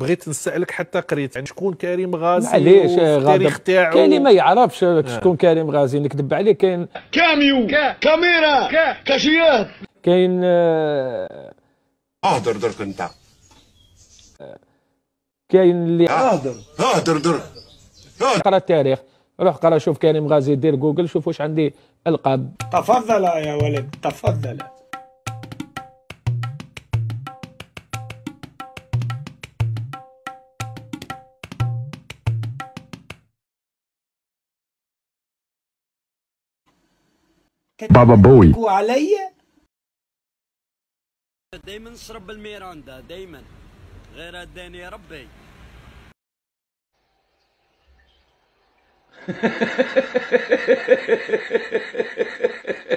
بغيت نسالك حتى قريت عن شكون كريم غازي علاش آه، التاريخ تاعو كاين ما يعرفش آه. شكون كريم غازي نكذب عليه كاين كاميو كا. كاميرا كا. كاشيات كاين اهدر آه، درك انت كاين اللي اهدر اهدر درك قرا التاريخ روح قرا شوف كريم غازي دير جوجل شوف واش عندي القاب تفضل يا ولد تفضل بابا بوي عليا دايما نشرب الميراندا دايما غير اداني ربي